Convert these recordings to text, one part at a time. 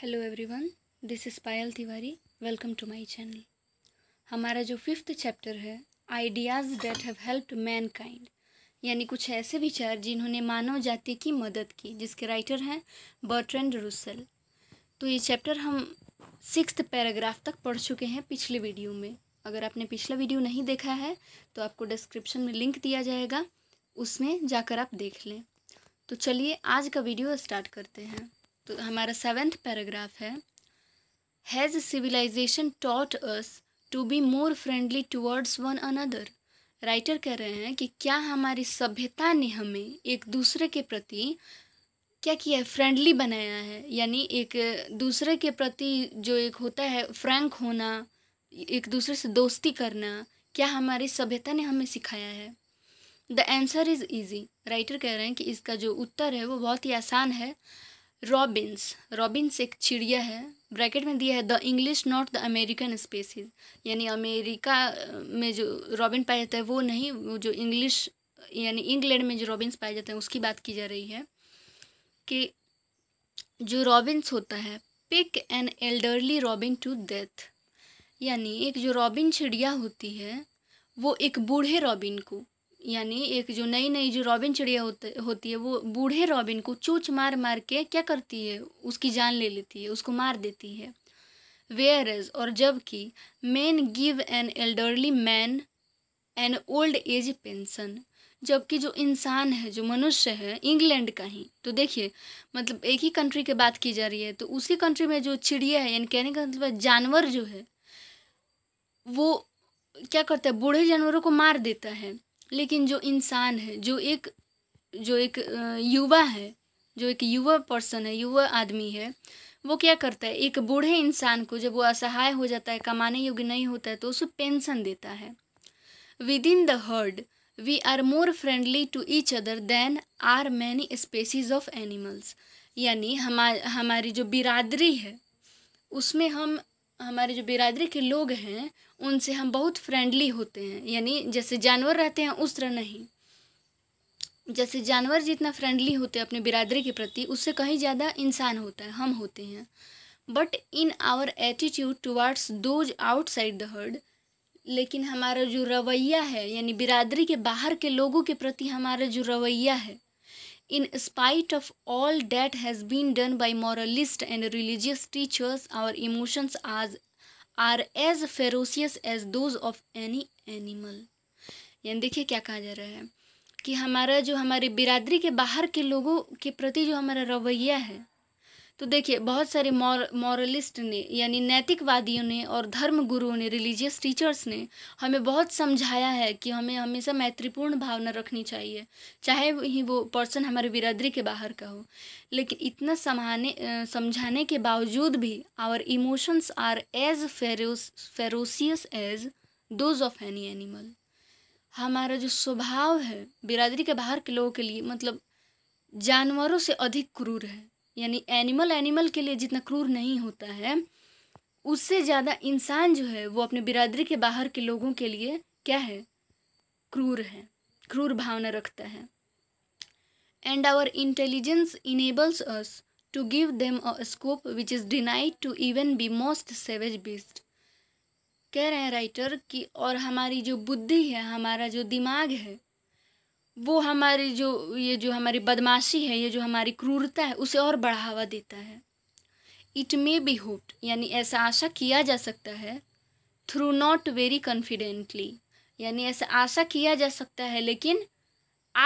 Hello everyone this is Payal Tiwari welcome to my channel हमारा जो fifth chapter है ideas that have helped mankind यानी कुछ ऐसे विचार जिन्होंने मानव जाति की मदद की जिसके राइटर हैं बर्ट्रेंड रूसल तो ये चैप्टर हम सिक्स पैराग्राफ तक पढ़ चुके हैं पिछले वीडियो में अगर आपने पिछला वीडियो नहीं देखा है तो आपको डिस्क्रिप्शन में लिंक दिया जाएगा उसमें जाकर आप देख लें तो चलिए आज का वीडियो स्टार्ट करते हैं तो हमारा सेवेंथ पैराग्राफ है has civilization taught us to be more friendly towards one another writer कह रहे हैं कि क्या हमारी सभ्यता ने हमें एक दूसरे के प्रति क्या किया है फ्रेंडली बनाया है यानी एक दूसरे के प्रति जो एक होता है फ्रैंक होना एक दूसरे से दोस्ती करना क्या हमारी सभ्यता ने हमें सिखाया है the answer is easy writer कह रहे हैं कि इसका जो उत्तर है वो बहुत ही आसान है रॉबिन्स रॉबिन्स एक चिड़िया है ब्रैकेट में दिया है the English not the American species यानी अमेरिका में जो रॉबिन पाया जाता है वो नहीं वो जो इंग्लिश यानी इंग्लैंड में जो रॉबिन्स पाए जाते हैं उसकी बात की जा रही है कि जो रॉबिन्स होता है peck an elderly robin to death यानी एक जो रॉबिन चिड़िया होती है वो एक बूढ़े रॉबिन को यानी एक जो नई नई जो रॉबिन चिड़िया होती होती है वो बूढ़े रॉबिन को चूच मार मार के क्या करती है उसकी जान ले लेती है उसको मार देती है वेयर एज और जबकि man give an elderly man an old age pension जबकि जो इंसान है जो मनुष्य है इंग्लैंड का ही तो देखिए मतलब एक ही कंट्री की बात की जा रही है तो उसी कंट्री में जो चिड़िया है यानी कहने का मतलब जानवर जो है वो क्या करता है बूढ़े जानवरों को मार देता है लेकिन जो इंसान है जो एक जो एक युवा है जो एक युवा पर्सन है युवा आदमी है वो क्या करता है एक बूढ़े इंसान को जब वो असहाय हो जाता है कमाने योग्य नहीं होता है तो उसे पेंशन देता है within the herd we are more friendly to each other than are many species of animals यानी हमारी जो बिरादरी है उसमें हम हमारे जो बिरादरी के लोग हैं उनसे हम बहुत फ्रेंडली होते हैं यानी जैसे जानवर रहते हैं उस तरह नहीं जैसे जानवर जितना फ्रेंडली होते हैं अपने बिरादरी के प्रति उससे कहीं ज़्यादा इंसान होता है हम होते हैं but in our attitude towards those outside the herd लेकिन हमारा जो रवैया है यानी बिरादरी के बाहर के लोगों के प्रति हमारा जो रवैया है In spite of all that has been done by moralist and religious teachers, our emotions are, are as ferocious as those of any animal. यानी देखिए क्या कहा जा रहा है कि हमारा जो हमारी बिरादरी के बाहर के लोगों के प्रति जो हमारा रवैया है तो देखिए बहुत सारे मॉर मॉरलिस्ट ने यानी नैतिकवादियों ने और धर्म गुरुओं ने रिलीजियस टीचर्स ने हमें बहुत समझाया है कि हमें हमेशा मैत्रीपूर्ण भावना रखनी चाहिए चाहे ही वो पर्सन हमारे बिरादरी के बाहर का हो लेकिन इतना समाने समझाने के बावजूद भी our emotions are as ferocious as those of any animal हमारा जो स्वभाव है बिरादरी के बाहर के लोगों के लिए मतलब जानवरों से अधिक क्रूर है यानी एनिमल एनिमल के लिए जितना क्रूर नहीं होता है उससे ज़्यादा इंसान जो है वो अपने बिरादरी के बाहर के लोगों के लिए क्या है क्रूर है क्रूर भावना रखता है and our intelligence enables us to give them a scope which is denied to even be most savage beast कह रहे हैं राइटर कि और हमारी जो बुद्धि है हमारा जो दिमाग है वो हमारी जो ये जो हमारी बदमाशी है ये जो हमारी क्रूरता है उसे और बढ़ावा देता है इट मे बी होप्ड यानी ऐसा आशा किया जा सकता है थ्रू नॉट वेरी कॉन्फिडेंटली यानी ऐसा आशा किया जा सकता है लेकिन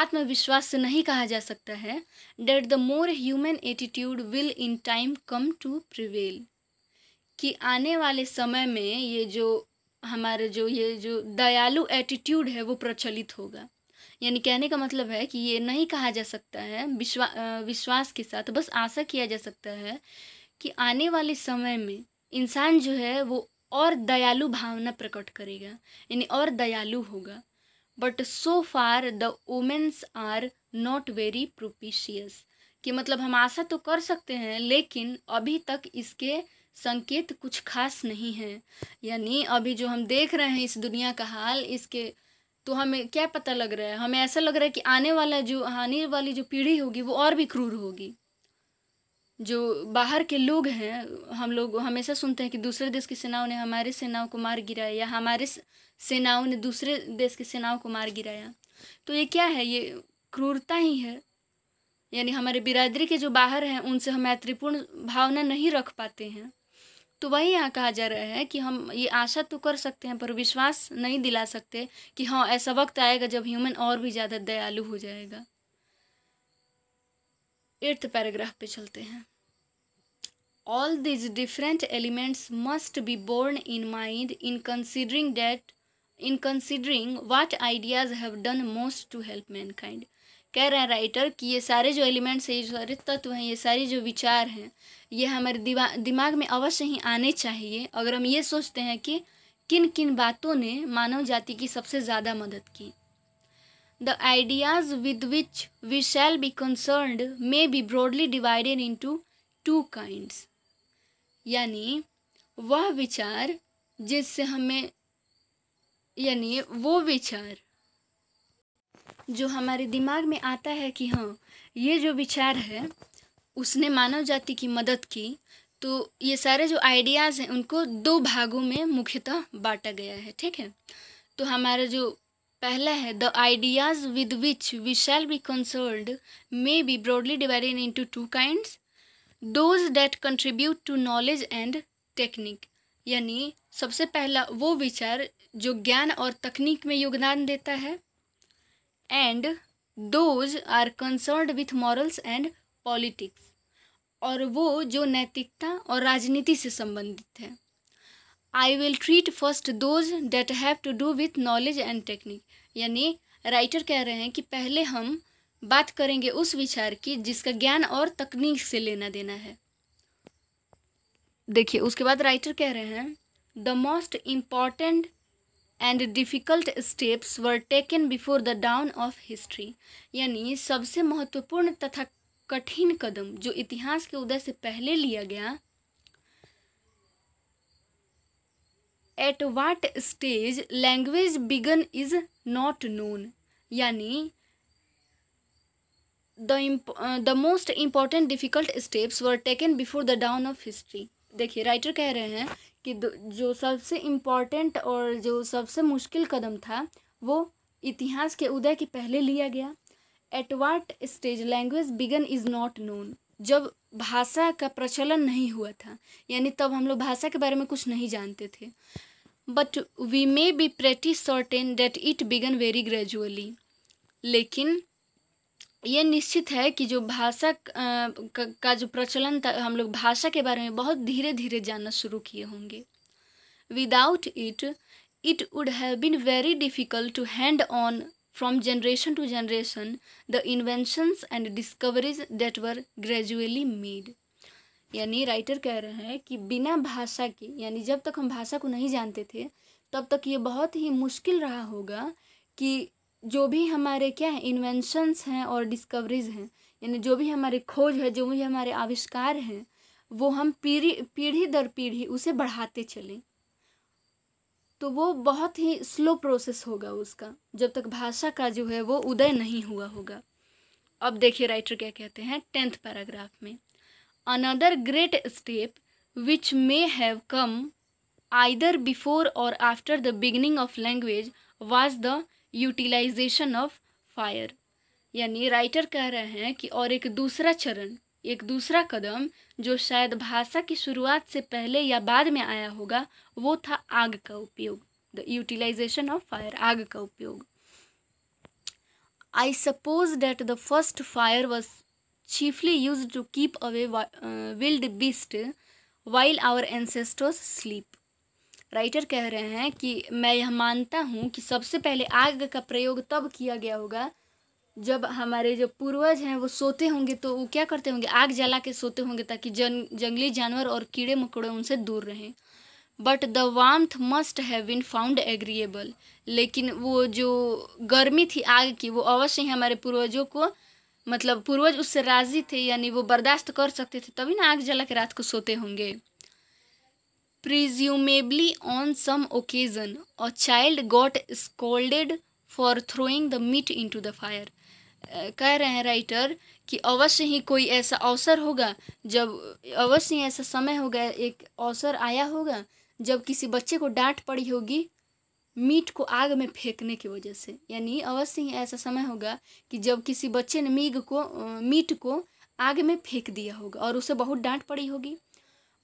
आत्मविश्वास से नहीं कहा जा सकता है that the more human attitude will in time come to prevail कि आने वाले समय में ये जो हमारे जो ये जो दयालु एटीट्यूड है वो प्रचलित होगा यानी कहने का मतलब है कि ये नहीं कहा जा सकता है विश्वा विश्वास के साथ बस आशा किया जा सकता है कि आने वाले समय में इंसान जो है वो और दयालु भावना प्रकट करेगा यानी और दयालु होगा but so far the omens are not very propitious कि मतलब हम आशा तो कर सकते हैं लेकिन अभी तक इसके संकेत कुछ खास नहीं हैं यानी अभी जो हम देख रहे हैं इस दुनिया का हाल इसके तो हमें क्या पता लग रहा है हमें ऐसा लग रहा है कि आने वाला जो आने वाली जो पीढ़ी होगी वो और भी क्रूर होगी जो बाहर के लोग हैं हम लोग हमेशा सुनते हैं कि दूसरे देश की सेनाओं ने हमारे सेनाओं को मार गिराया या हमारे सेनाओं ने दूसरे देश की सेनाओं को मार गिराया तो ये क्या है ये क्रूरता ही है यानी हमारे बिरादरी के जो बाहर हैं उनसे हम मैत्रीपूर्ण भावना नहीं रख पाते हैं तो वही यहाँ कहा जा रहा है कि हम ये आशा तो कर सकते हैं पर विश्वास नहीं दिला सकते कि हाँ ऐसा वक्त आएगा जब ह्यूमन और भी ज़्यादा दयालु हो जाएगा एट्थ पैराग्राफ पे चलते हैं all these different elements must be borne in mind in considering that in considering what ideas have done most to help kind कह रहे हैं राइटर कि ये सारे जो एलिमेंट्स हैं ये सारे तत्व हैं ये सारे जो विचार हैं ये हमारे दिमा दिमाग में अवश्य ही आने चाहिए अगर हम ये सोचते हैं कि किन किन बातों ने मानव जाति की सबसे ज़्यादा मदद की the ideas with which we shall be concerned may be broadly divided in two kinds यानी वह विचार जिससे हमें यानी वो विचार जो हमारे दिमाग में आता है कि हाँ ये जो विचार है उसने मानव जाति की मदद की तो ये सारे जो आइडियाज़ हैं उनको दो भागों में मुख्यतः बांटा गया है ठीक है तो हमारा जो पहला है the ideas with which we shall be concerned may be broadly divided into two kinds those that contribute to knowledge and technique यानी सबसे पहला वो विचार जो ज्ञान और तकनीक में योगदान देता है and those are concerned with morals and politics और वो जो नैतिकता और राजनीति से संबंधित है I will treat first those that have to do with knowledge and technique यानी राइटर कह रहे हैं कि पहले हम बात करेंगे उस विचार की जिसका ज्ञान और तकनीक से लेना देना है देखिए उसके बाद राइटर कह रहे हैं the most important and difficult steps were taken before the dawn of history यानी सबसे महत्वपूर्ण तथा कठिन कदम जो इतिहास के उदय से पहले लिया गया at what stage language began is not known यानी the the most important difficult steps were taken before the dawn of history देखिए राइटर कह रहे हैं कि जो सबसे इम्पॉर्टेंट और जो सबसे मुश्किल कदम था वो इतिहास के उदय के पहले लिया गया at what stage language began is not known जब भाषा का प्रचलन नहीं हुआ था यानी तब हम लोग भाषा के बारे में कुछ नहीं जानते थे but we may be pretty certain that it began very gradually लेकिन ये निश्चित है कि जो भाषा का जो प्रचलन था हम लोग भाषा के बारे में बहुत धीरे धीरे जानना शुरू किए होंगे without it it would have been very difficult to hand on from generation to generation the inventions and discoveries that were gradually made यानी राइटर कह रहे हैं कि बिना भाषा के यानी जब तक हम भाषा को नहीं जानते थे तब तक ये बहुत ही मुश्किल रहा होगा कि जो भी हमारे क्या है इन्वेंशंस हैं और डिस्कवरीज हैं यानी जो भी हमारे खोज है जो भी हमारे आविष्कार हैं वो हम पीढ़ी पीढ़ी दर पीढ़ी उसे बढ़ाते चलें तो वो बहुत ही स्लो प्रोसेस होगा उसका जब तक भाषा का जो है वो उदय नहीं हुआ होगा अब देखिए राइटर क्या कहते हैं टेंथ पैराग्राफ में another great step which may have come either before और after the beginning of language was the utilization of fire यानी राइटर कह रहे हैं कि और एक दूसरा चरण एक दूसरा कदम जो शायद भाषा की शुरुआत से पहले या बाद में आया होगा वो था आग का उपयोग द यूटिलाइजेशन ऑफ फायर आग का उपयोग I suppose that the first fire was chiefly use to keep away wild beast while our our sleep writer कह रहे हैं कि मैं यह मानता हूँ कि सबसे पहले आग का प्रयोग तब किया गया होगा जब हमारे जो पूर्वज हैं वो सोते होंगे तो वो क्या करते होंगे आग जला के सोते होंगे ताकि जन जंगली जानवर और कीड़े मकोड़े उनसे दूर रहें but the warmth must have been found agreeable लेकिन वो जो गर्मी थी आग की वो अवश्य ही हमारे पूर्वजों को मतलब पूर्वज उससे राज़ी थे यानी वो बर्दाश्त कर सकते थे तभी ना आग जला के रात को सोते होंगे presumably on some occasion a child got scolded for throwing the meat into the fire uh, कह रहे हैं राइटर कि अवश्य ही कोई ऐसा अवसर होगा जब अवश्य ही ऐसा समय होगा एक अवसर आया होगा जब किसी बच्चे को डांट पड़ी होगी मीट को आग में फेंकने की वजह से यानी अवश्य ही ऐसा समय होगा कि जब किसी बच्चे ने मीग को मीट को आग में फेंक दिया होगा और उसे बहुत डांट पड़ी होगी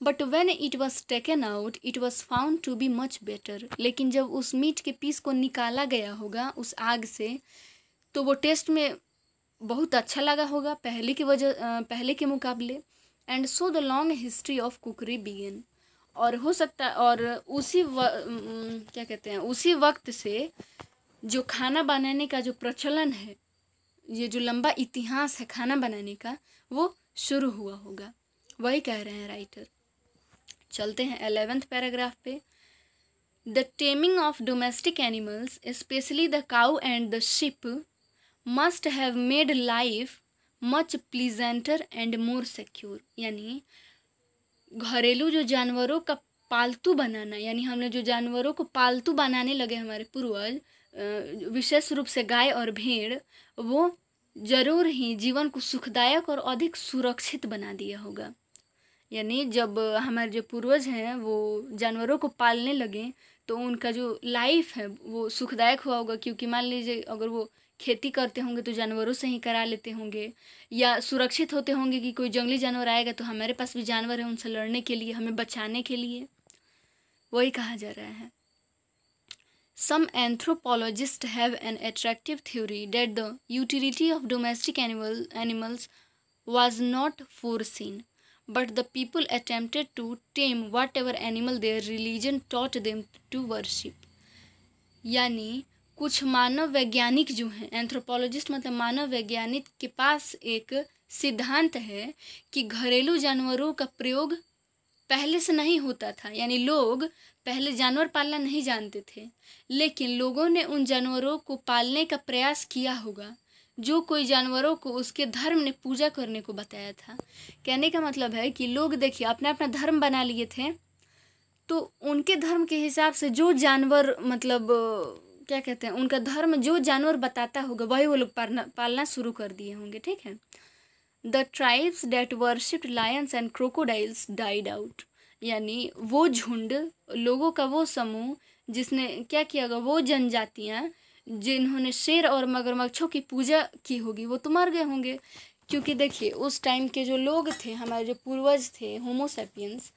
but when it was taken out it was found to be much better लेकिन जब उस मीट के पीस को निकाला गया होगा उस आग से तो वो टेस्ट में बहुत अच्छा लगा होगा पहले की वजह पहले के मुकाबले and so the long history of cookery began और हो सकता और उसी व, क्या कहते हैं उसी वक्त से जो खाना बनाने का जो प्रचलन है ये जो लंबा इतिहास है खाना बनाने का वो शुरू हुआ होगा वही कह रहे हैं राइटर चलते हैं एलेवेंथ पैराग्राफ पे the taming of domestic animals specially the cow and the sheep must have made life much pleasanter and more secure यानी घरेलू जो जानवरों का पालतू बनाना यानी हमने जो जानवरों को पालतू बनाने लगे हमारे पूर्वज विशेष रूप से गाय और भेड़ वो जरूर ही जीवन को सुखदायक और अधिक सुरक्षित बना दिया होगा यानी जब हमारे जो पूर्वज हैं वो जानवरों को पालने लगे तो उनका जो लाइफ है वो सुखदायक हुआ होगा क्योंकि मान लीजिए अगर वो खेती करते होंगे तो जानवरों से ही करा लेते होंगे या सुरक्षित होते होंगे कि कोई जंगली जानवर आएगा तो हमारे पास भी जानवर है उनसे लड़ने के लिए हमें बचाने के लिए वही कहा जा रहा है some anthropologists have an attractive theory that the utility of domestic animal animals was not foreseen but the people people to tame whatever animal their religion taught them to worship यानी कुछ मानव वैज्ञानिक जो हैं anthropologist मतलब मानव वैज्ञानिक के पास एक सिद्धांत है कि घरेलू जानवरों का प्रयोग पहले से नहीं होता था यानी लोग पहले जानवर पालना नहीं जानते थे लेकिन लोगों ने उन जानवरों को पालने का प्रयास किया होगा जो कोई जानवरों को उसके धर्म ने पूजा करने को बताया था कहने का मतलब है कि लोग देखिए अपना अपना धर्म बना लिए थे तो उनके धर्म के हिसाब से जो जानवर मतलब क्या कहते हैं उनका धर्म जो जानवर बताता होगा वही वो लोग पालना शुरू कर दिए होंगे ठीक है the tribes that worshipped lions and crocodiles died out यानी वो झुंड लोगों का वो समूह जिसने क्या किया होगा वो जनजातियाँ जिन्होंने शेर और मगरमच्छों की पूजा की होगी वो तो मर गए होंगे क्योंकि देखिए उस टाइम के जो लोग थे हमारे जो पूर्वज थे होमोसेपियंस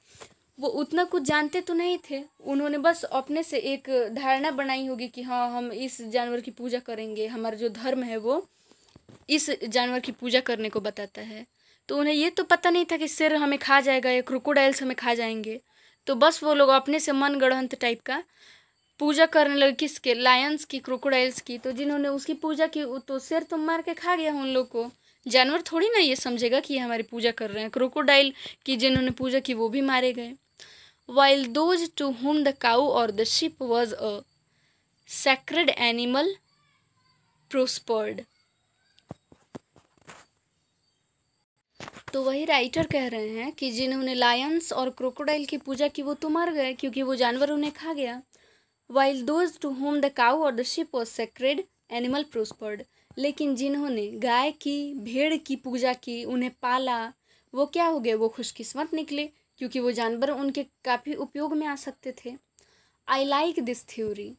वो उतना कुछ जानते तो नहीं थे उन्होंने बस अपने से एक धारणा बनाई होगी कि हाँ हम इस जानवर की पूजा करेंगे हमारा जो धर्म है वो इस जानवर की पूजा करने को बताता है तो उन्हें ये तो पता नहीं था कि सिर हमें खा जाएगा या क्रोकोडाइल्स हमें खा जाएंगे तो बस वो लोग अपने से मन गढ़ंत टाइप का पूजा करने लगे किसके लायंस की क्रोकोडाइल्स की तो जिन्होंने उसकी पूजा की तो शेर तो मार के खा गया उन लोग को जानवर थोड़ी ना ये समझेगा कि ये हमारी पूजा कर रहे हैं क्रोकोडाइल की जिन्होंने पूजा की वो भी मारे गए while those to whom the cow और the sheep was a sacred animal prospered तो वही राइटर कह रहे हैं कि जिन्होंने लायंस और क्रोकोडाइल की पूजा की वो तो मर गए क्योंकि वो जानवर उन्हें खा गया while those to whom the cow or the sheep was sacred animal prospered लेकिन जिन्होंने गाय की भेड़ की पूजा की उन्हें पाला वो क्या हो गए वो खुशकिस्मत निकले क्योंकि वो जानवर उनके काफ़ी उपयोग में आ सकते थे आई लाइक दिस थ्योरी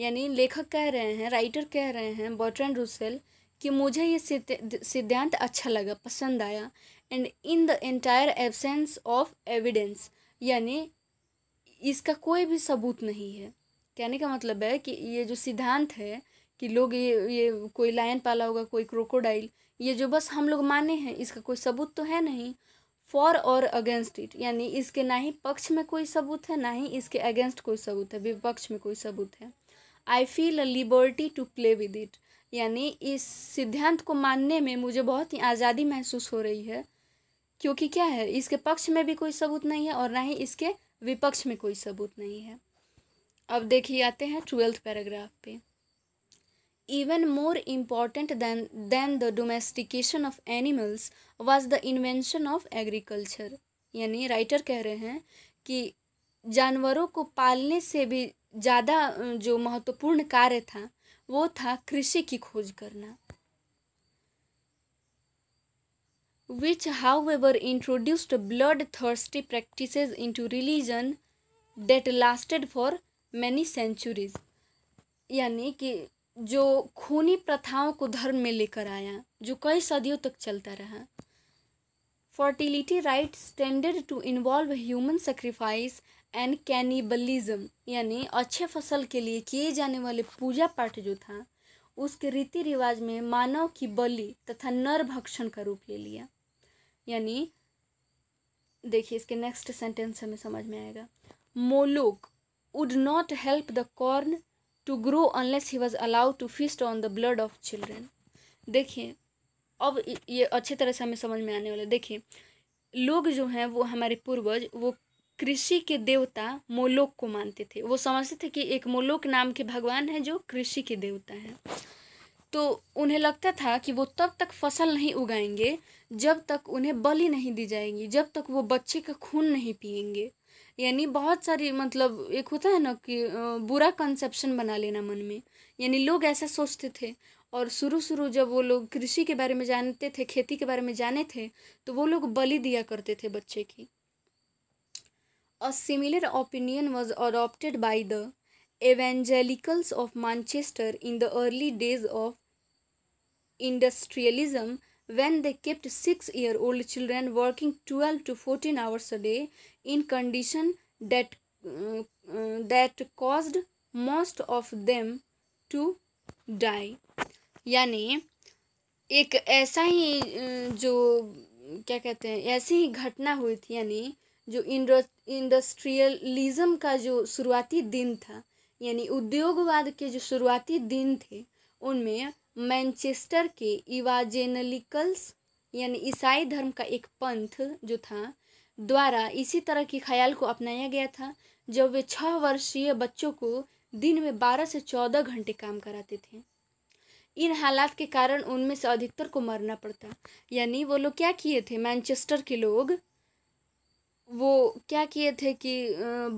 यानी लेखक कह रहे हैं राइटर कह रहे हैं बॉटरन रूसेल कि मुझे ये सिद्धांत अच्छा लगा पसंद आया and in the entire absence of evidence यानी इसका कोई भी सबूत नहीं है कहने का मतलब है कि ये जो सिद्धांत है कि लोग ये ये कोई लायन पाला होगा कोई क्रोकोडाइल ये जो बस हम लोग माने हैं इसका कोई सबूत तो है नहीं फॉर और अगेंस्ट इट यानी इसके ना ही पक्ष में कोई सबूत है ना ही इसके अगेंस्ट कोई सबूत है विपक्ष में कोई सबूत है I feel a liberty to play with it यानी इस सिद्धांत को मानने में मुझे बहुत ही आज़ादी महसूस हो रही है क्योंकि क्या है इसके पक्ष में भी कोई सबूत नहीं है और ना ही इसके विपक्ष में कोई सबूत नहीं है अब देखिए आते हैं ट्वेल्थ पैराग्राफ पे even more important than than the domestication of animals was the invention of agriculture यानी राइटर कह रहे हैं कि जानवरों को पालने से भी ज़्यादा जो महत्वपूर्ण कार्य था वो था कृषि की खोज करना which however introduced bloodthirsty practice into religion that lasted for many centuries यानी कि जो खूनी प्रथाओं को धर्म में लेकर आया जो कई सदियों तक चलता रहा fertility rites tended to involve human sacrifice and cannibalism यानी अच्छे फसल के लिए किए जाने वाले पूजा पाठ जो था उसके रीति रिवाज में मानव की बलि तथा नर भक्षण का रूप ले लिया यानी देखिए इसके नेक्स्ट सेंटेंस हमें समझ में आएगा Moloch would not help the corn to grow unless he was allowed to feast on the blood of children देखिए अब ये अच्छे तरह से हमें समझ में आने वाला देखिए लोग जो हैं वो हमारे पूर्वज वो कृषि के देवता मोलोक को मानते थे वो समझते थे कि एक मोलोक नाम के भगवान है जो कृषि के देवता हैं तो उन्हें लगता था कि वो तब तक फसल नहीं उगाएंगे जब तक उन्हें बलि नहीं दी जाएगी जब तक वो बच्चे का खून नहीं पिएंगे यानी बहुत सारी मतलब एक होता है ना कि बुरा कंसेप्शन बना लेना मन में यानी लोग ऐसा सोचते थे और शुरू शुरू जब वो लोग कृषि के बारे में जानते थे खेती के बारे में जाने थे तो वो लोग बलि दिया करते थे बच्चे की a similar opinion was adopted by the evangelicals of Manchester in the early days of industrialism when they kept six year old children working twelve to fourteen hours a day in condition that that caused most of them to die यानी एक ऐसा ही जो क्या कहते हैं ऐसी ही घटना हुई थी यानी जो इंडस्ट्रियलिज्म का जो शुरुआती दिन था यानी उद्योगवाद के जो शुरुआती दिन थे उनमें मैनचेस्टर के इवाजेनलिकल्स यानी ईसाई धर्म का एक पंथ जो था द्वारा इसी तरह के ख्याल को अपनाया गया था जब वे छः वर्षीय बच्चों को दिन में बारह से चौदह घंटे काम कराते थे इन हालात के कारण उनमें से अधिकतर को मरना पड़ता यानी वो लोग क्या किए थे मैनचेस्टर के लोग वो क्या किए थे कि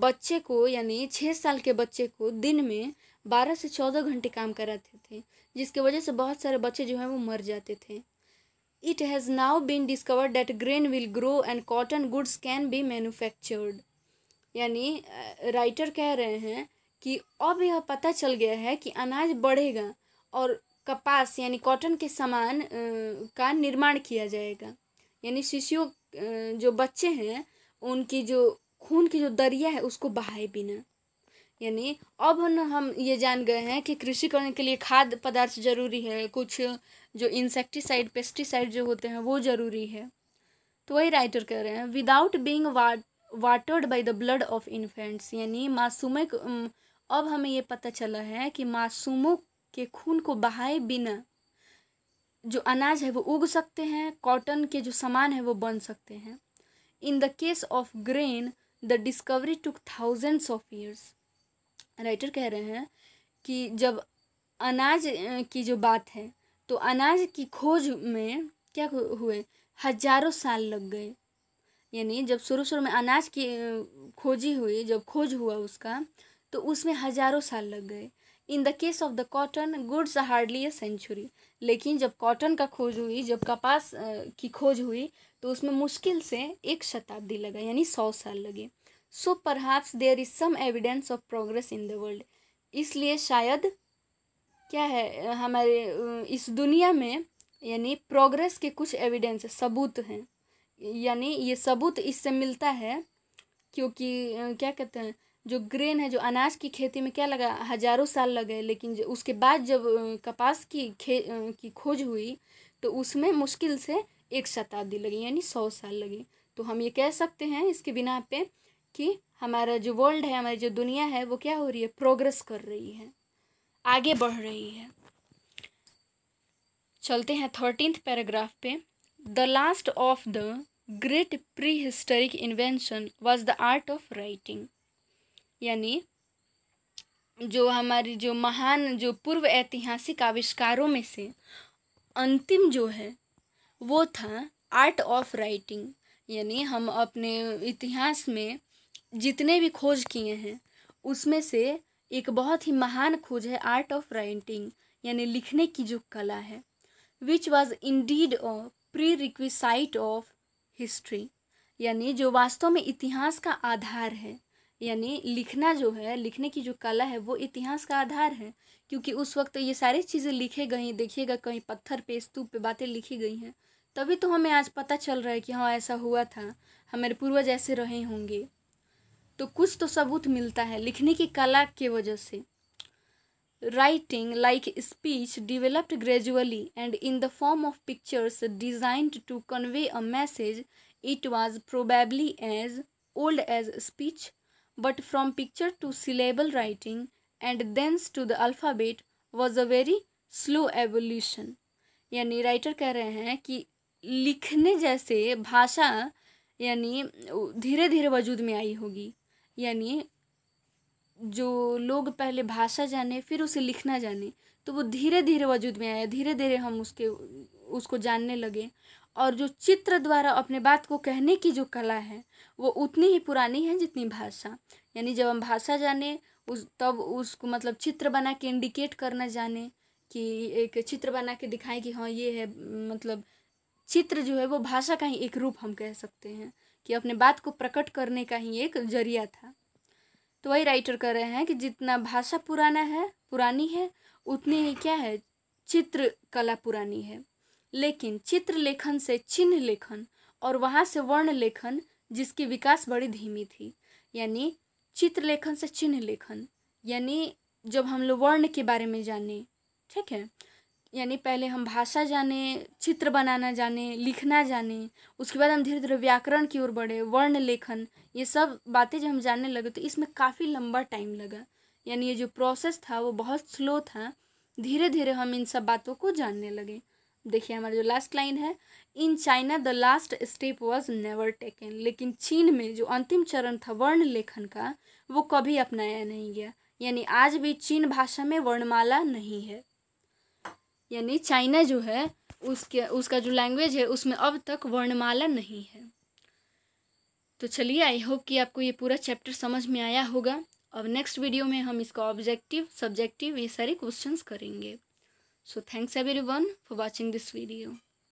बच्चे को यानी छः साल के बच्चे को दिन में बारह से चौदह घंटे काम कराते थे जिसके वजह से बहुत सारे बच्चे जो हैं वो मर जाते थे It has now been discovered that grain will grow and cotton goods can be manufactured. यानी राइटर कह रहे हैं कि अब यह पता चल गया है कि अनाज बढ़ेगा और कपास यानी कॉटन के सामान का निर्माण किया जाएगा यानी शिशुओं जो बच्चे हैं उनकी जो खून की जो दरिया है उसको बहाए बिना यानी अब हम ये जान गए हैं कि कृषि करने के लिए खाद्य पदार्थ जरूरी है कुछ जो इंसेक्टिसाइड पेस्टिसाइड जो होते हैं वो जरूरी है तो वही राइटर कह रहे हैं without being watered by the blood of infants यानी मासूम अब हमें ये पता चला है कि मासूमों के खून को बहाए बिना जो अनाज है वो उग सकते हैं कॉटन के जो सामान है वो बन सकते हैं in the case of grain the discovery took thousands of years writer कह रहे हैं कि जब अनाज की जो बात है तो अनाज की खोज में क्या हुए हजारों साल लग गए यानी जब शुरू शुरू में अनाज की खोजी हुई जब खोज हुआ उसका तो उसमें हजारों साल लग गए in the case of the cotton goods hardly a century लेकिन जब कॉटन का खोज हुई जब कपास की खोज हुई तो उसमें मुश्किल से एक शताब्दी लगा यानी सौ साल लगे so perhaps there is some evidence of progress in the world इसलिए शायद क्या है हमारे इस दुनिया में यानी प्रोग्रेस के कुछ एविडेंस सबूत हैं यानी ये सबूत इससे मिलता है क्योंकि क्या कहते हैं जो ग्रेन है जो अनाज की खेती में क्या लगा हजारों साल लगे लेकिन उसके बाद जब कपास की खे की खोज हुई तो उसमें मुश्किल से एक शताब्दी लगी यानी सौ साल लगी तो हम ये कह सकते हैं इसके बिना पे कि हमारा जो वर्ल्ड है हमारी जो दुनिया है वो क्या हो रही है प्रोग्रेस कर रही है आगे बढ़ रही है चलते हैं थर्टींथ पैराग्राफ पे the last of the great prehistoric invention was the art of writing यानी जो हमारी जो महान जो पूर्व ऐतिहासिक आविष्कारों में से अंतिम जो है वो था आर्ट ऑफ राइटिंग यानी हम अपने इतिहास में जितने भी खोज किए हैं उसमें से एक बहुत ही महान खोज है आर्ट ऑफ राइटिंग यानी लिखने की जो कला है which was indeed a prerequisite of history यानी जो वास्तव में इतिहास का आधार है यानी लिखना जो है लिखने की जो कला है वो इतिहास का आधार है क्योंकि उस वक्त ये सारी चीज़ें लिखे गई देखिएगा कहीं पत्थर पे स्तूप पे बातें लिखी गई हैं तभी तो हमें आज पता चल रहा है कि हाँ ऐसा हुआ था हमारे पूर्वज ऐसे रहे होंगे तो कुछ तो सबूत मिलता है लिखने की कला के वजह से writing like speech developed gradually and in the form of pictures designed to convey a message it was probably as old as speech but from picture to syllable writing and thence to the alphabet was a very slow evolution यानी writer कह रहे हैं कि लिखने जैसे भाषा यानी धीरे धीरे वजूद में आई होगी यानी जो लोग पहले भाषा जाने फिर उसे लिखना जाने तो वो धीरे धीरे वजूद में आया धीरे धीरे हम उसके उसको जानने लगे और जो चित्र द्वारा अपने बात को कहने की जो कला है वो उतनी ही पुरानी है जितनी भाषा यानी जब हम भाषा जाने उस तब उसको मतलब चित्र बना के इंडिकेट करना जाने कि एक चित्र बना के दिखाएं कि हाँ ये है मतलब चित्र जो है वो भाषा का ही एक रूप हम कह सकते हैं कि अपने बात को प्रकट करने का ही एक जरिया था तो वही राइटर कह रहे हैं कि जितना भाषा पुराना है पुरानी है उतनी ही क्या है चित्रकला पुरानी है लेकिन चित्र लेखन से चिन्ह लेखन और वहाँ से वर्ण लेखन जिसकी विकास बड़ी धीमी थी यानी चित्र लेखन से चिन्ह लेखन यानी जब हम लोग वर्ण के बारे में जाने ठीक है यानी पहले हम भाषा जाने चित्र बनाना जाने लिखना जाने उसके बाद हम धीरे धीरे व्याकरण की ओर बढ़े वर्ण लेखन ये सब बातें जब हम जानने लगे तो इसमें काफ़ी लंबा टाइम लगा यानी ये जो प्रोसेस था वो बहुत स्लो था धीरे धीरे हम इन सब बातों को जानने लगे देखिए हमारा जो लास्ट लाइन है in China the last step was never taken लेकिन चीन में जो अंतिम चरण था वर्ण लेखन का वो कभी अपनाया नहीं गया यानी आज भी चीन भाषा में वर्णमाला नहीं है यानी चाइना जो है उसके उसका जो लैंग्वेज है उसमें अब तक वर्णमाला नहीं है तो चलिए आई होप कि आपको ये पूरा चैप्टर समझ में आया होगा अब नेक्स्ट वीडियो में हम इसका ऑब्जेक्टिव सब्जेक्टिव ये सारे क्वेश्चंस करेंगे so thanks everyone for watching this video